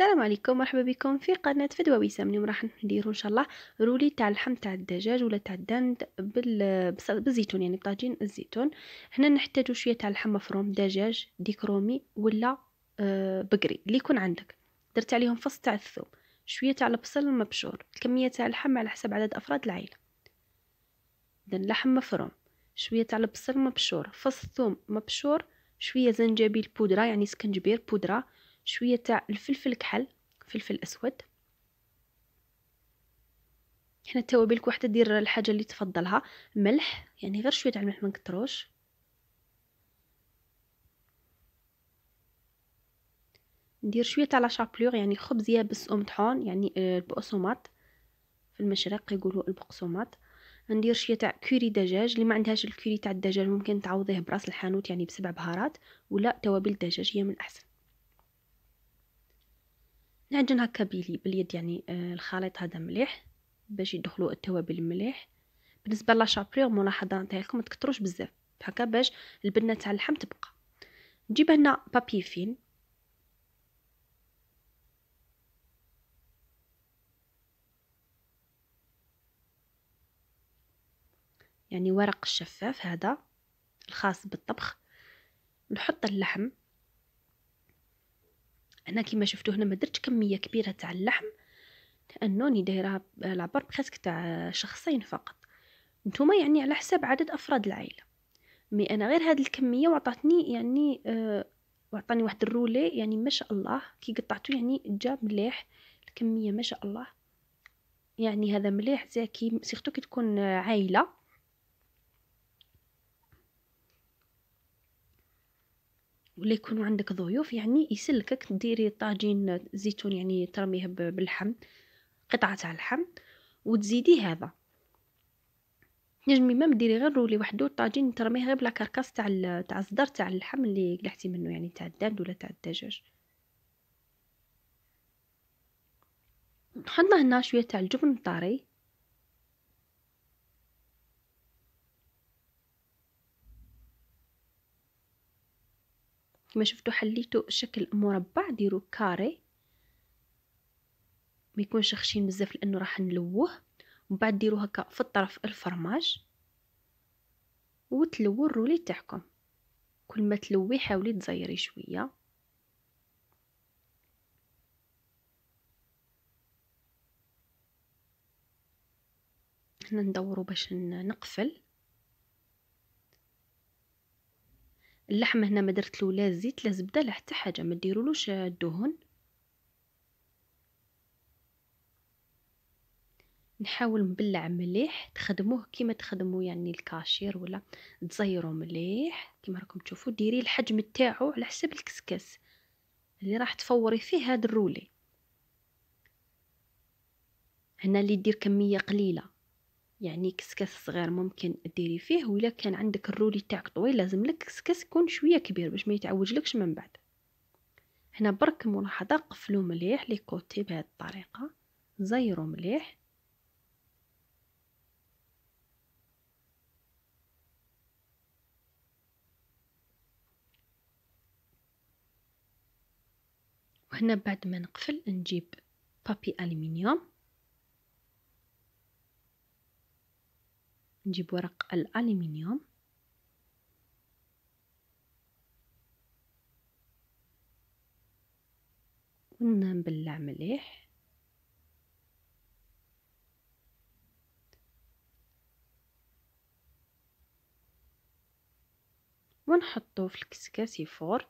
السلام عليكم مرحبا بكم في قناه فدوى وسام اليوم راح نديرو ان شاء الله رولي تاع اللحم تاع الدجاج ولا تاع الدند بال... بالزيتون يعني بطاجين الزيتون هنا نحتاجو شويه تاع اللحم مفروم دجاج ديك رومي ولا آه بقري اللي يكون عندك درت عليهم فص تاع الثوم شويه تاع البصل مبشور الكميه تاع اللحم على حسب عدد افراد العائله اذا لحم مفروم شويه تاع البصل مبشور فص ثوم مبشور شويه زنجبيل بودره يعني سكنجبير بودره شوية تاع الفلفل كحل فلفل أسود هنا التوابل كل وحده دير الحاجه اللي تفضلها ملح يعني غير شويه تاع الملح ما نكثروش ندير شويه تاع لا شابلور يعني خبز يابس ام طحون يعني آه، البقسومات في المشرق يقولوا البقسومات ندير شويه تاع كوري دجاج اللي ما عندهاش الكوري تاع الدجاج ممكن تعوضيه براس الحانوت يعني بسبع بهارات ولا توابل دجاجيه من الاحسن نعجن هكا بيلي باليد يعني آه، الخليط هذا مليح باش يدخلوا التوابل مليح بالنسبه لا شابريغ ملاحظه نتاعكم لكم تكثروش بزاف هكا باش البنه تاع اللحم تبقى نجيب هنا بابي فين يعني ورق الشفاف هذا الخاص بالطبخ نحط اللحم انا كيما شفتو هنا ما درتش كميه كبيره تاع اللحم ني دايره العبر بخاسك تاع شخصين فقط نتوما يعني على حساب عدد افراد العائله مي انا غير هذه الكميه وعطاتني يعني آه وعطاني واحد الرولي يعني ما شاء الله كي قطعته يعني جا مليح الكميه ما شاء الله يعني هذا مليح زاكي سيختو كي تكون عائله ولا يكونوا عندك ضيوف يعني يسلكك ديري طاجين زيتون يعني ترميه باللحم قطعه تاع اللحم وتزيدي هذا نجمي مام ديري غير رولي وحدو الطاجين ترميه غير بلا كركاس تاع تاع الصدر تاع اللحم اللي قلحتي منه يعني تاع الداند ولا تاع الدجاج حطنا هنا شويه تاع الجبن الطري كما شفتوا حليتو شكل مربع ديرو كاري ما يكونش خشين بزاف لانه راح نلوه ومن بعد ديروا هكا في الطرف الفرماج وتلووا الرولي تاعكم كل ما تلوي حاولي تزيري شويه هنا ندورو باش نقفل اللحم هنا ما درت له لا زيت لا زبده لا حتى حاجه ما ديرولوش الدهون نحاول نبلع مليح تخدموه كيما تخدموا يعني الكاشير ولا تزيروا مليح كيما راكم تشوفوا ديري الحجم تاعو على حسب الكسكس اللي راح تفوري فيه هذا الرولي هنا اللي دير كميه قليله يعني كسكس صغير ممكن ديري فيه ولا كان عندك الرولي تاعك طويل لازم لك كسكس يكون شويه كبير باش ما يتعوجلكش من بعد هنا برك ملاحظه قفلوا مليح لي كوتي بهذه الطريقه زيروا مليح وهنا بعد ما نقفل نجيب بابي الومنيوم نجيب ورق الألمنيوم ونبلع مليح ونحطو في الكسكاسي فور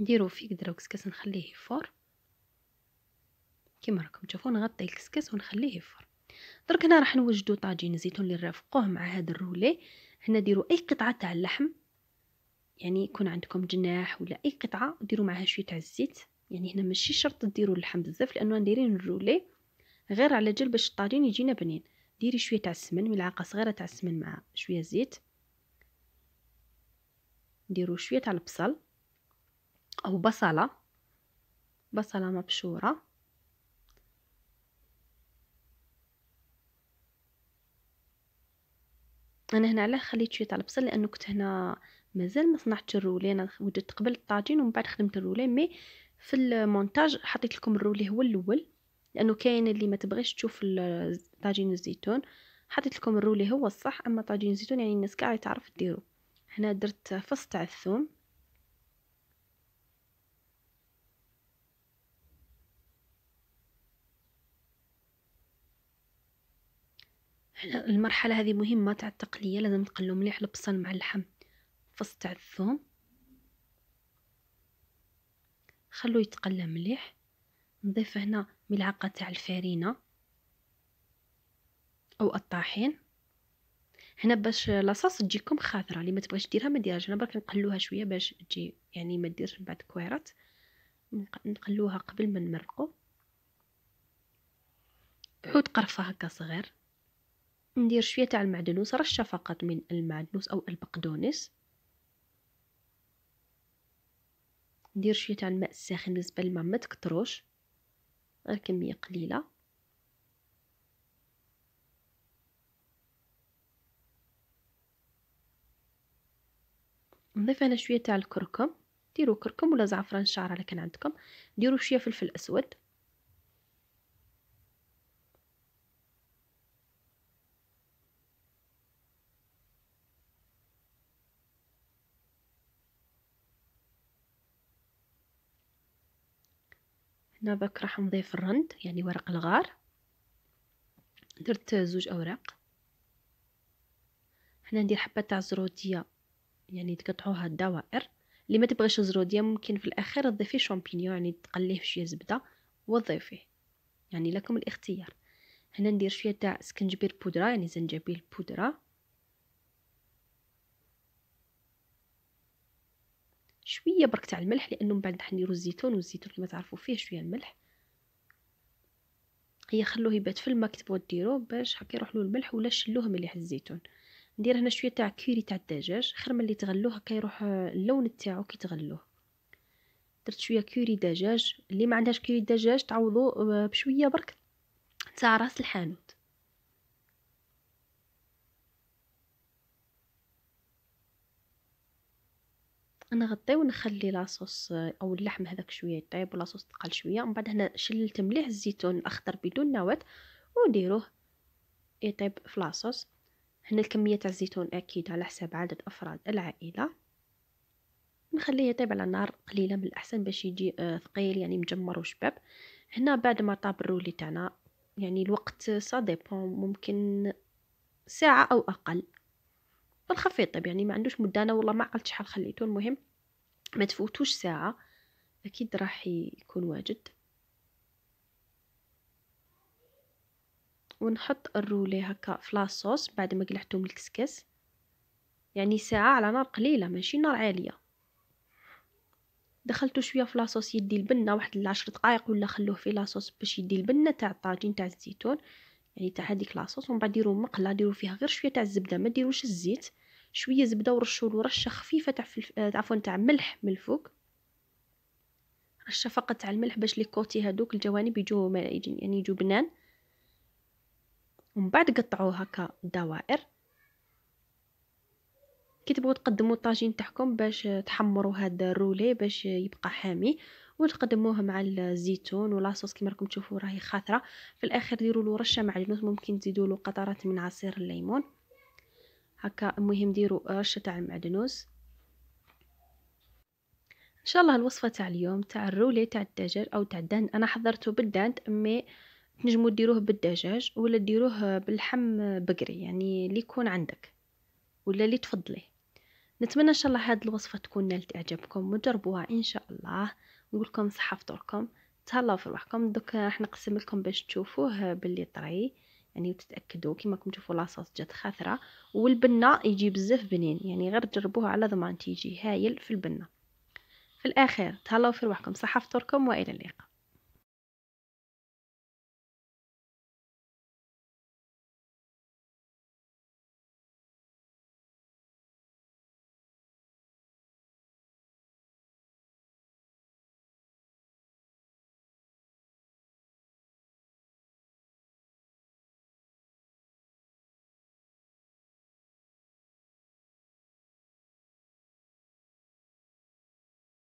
نديرو فيه قدرة وكسكاس نخليه يفور كما راكم تشوفوا نغطي الكسكس ونخليه يفر درك هنا راح نوجدو طاجين الزيتون اللي نرافقوه مع هذا الرولي هنا ديروا اي قطعه تاع اللحم يعني يكون عندكم جناح ولا اي قطعه ديروا معها شويه تاع الزيت يعني هنا ماشي شرط ديروا اللحم بزاف لانه دايرين الرولي غير على جال باش الطاجين يجينا بنين ديري شويه تاع السمن ملعقه صغيره تاع السمن مع شويه زيت نديرو شويه تاع البصل او بصله بصله مبشوره انا هنا علاه خليت شويه تاع البصل لانه كنت هنا مازال ما صنعتش الرولي انا وجدت قبل الطاجين ومن بعد خدمت الرولي مي في المونتاج حطيت لكم الرولي هو الاول لانه كاين اللي ما تبغيش تشوف طاجين الزيتون حطيت لكم الرولي هو الصح اما طاجين الزيتون يعني الناس كاع تعرف ديرو هنا درت فص تاع الثوم المرحله هذه مهمه تاع التقليه لازم تقلو مليح البصل مع اللحم فص تاع الثوم خلو يتقلى مليح نضيف هنا ملعقه تاع الفارينه او الطاحين هنا باش لاصاص تجيكم خضرا اللي ما تبغيش ديرها ما ديرهاش انا برك نقلوها شويه باش تجي يعني ما ديرش من بعد كويرات نقلوها قبل ما نمرقو عود قرفه هكا صغير ندير شوية تاع المعدنوس رشة فقط من المعدنوس أو البقدونس ندير شوية تاع الماء الساخن بالنسبة للماء ما تكتروش غير كمية قليلة نضيف هنا شوية تاع الكركم ديروا كركم ولا زعفران شعر على كان عندكم ديروا شويه فلفل اسود هنا باك راح نضيف الرند يعني ورق الغار درت زوج اوراق هنا ندير حبه تاع زروديه يعني تقطعوها الدوائر اللي ما تبغيش زروديه ممكن في الاخير تضيفي شامبينيون يعني تقليه شويه زبده وتضيفيه يعني لكم الاختيار هنا ندير شويه تاع سكنجبير بودره يعني زنجبيل بودره شويه برك تاع الملح لانه من بعد راح نديرو الزيتون والزيتون كما تعرفوا فيه شويه الملح هي خلوه يبات في الماء كتبوا ديروه باش هكا يروح له الملح ولا شلوه مليح الزيتون ندير هنا شويه تاع كيري تاع الدجاج خير ملي تغلوه هكا يروح اللون تاعو كي تغلوه درت شويه كيري دجاج اللي ما عندهاش كيري دجاج تعوضو آه، بشويه برك تاع راس الحانوت نغطيه ونخلي لاصوص او اللحم هذاك شويه يطيب ولاصوص تقل شويه من بعد هنا شللت مليح الزيتون الاخضر بدون نواه ونديروه يطيب إيه في لاصوص هنا الكميه تاع الزيتون اكيد على حساب عدد افراد العائله نخليه يطيب على نار قليله من الاحسن باش يجي آه، ثقيل يعني مجمر وشباب هنا بعد ما طاب الرولي تاعنا يعني الوقت سا ديبون ممكن ساعه او اقل بالخف طيب يعني ما عندوش مده انا والله ما عقلت شحال خليته المهم ما تفوتوش ساعه اكيد راح يكون واجد ونحط الرولي هكا في لاصوص بعد ما من الكسكس يعني ساعه على نار قليله ماشي نار عاليه دخلته شويه في لاصوص يدي البنه واحد العشر دقائق ولا خلوه في لاصوص باش يدي البنه تاع الطاجين تاع الزيتون يعني تاع هذيك لاصوص ومن بعد ديروا مقله ديروا فيها غير شويه تاع الزبده ما ديروش الزيت شويه زبده ورشوا له رشه خفيفه تاع آه، عفوا تاع ملح من الفوق رشه فقط تاع الملح باش لي كوتي هذوك الجوانب يجوا يعني يجوا بنان ومن بعد قطعوه هكا دوائر كي تبغوا تقدموا الطاجين تاعكم باش تحمروا هذا الرولي باش يبقى حامي وتقدموه مع الزيتون ولاصوص كيما راكم تشوفوا راهي خاطره في الاخر ديروا له رشه معجنوس ممكن تزيدوا له قطرات من عصير الليمون هكا المهم ديروا رشه تاع المعدنوس ان شاء الله الوصفه تاع اليوم تاع الرولي تاع الدجاج او تاع الدهن انا حضرته بالدهن امي تنجموا ديروه بالدجاج ولا ديروه باللحم بقري يعني اللي يكون عندك ولا اللي تفضليه نتمنى ان شاء الله هذه الوصفه تكون نالت اعجابكم وجربوها ان شاء الله نقول لكم صحه فطوركم تهلاو في روحكم دوك راح نقسم لكم باش تشوفوه باللي طري يعني وتتاكدوا كيما راكم تشوفوا لاصوص جات خاثره والبنه يجي بزاف بنين يعني غير تجربوه على ضمان تيجي هايل في البنه في الاخير تهلاو في روحكم صحه فطوركم والى اللقاء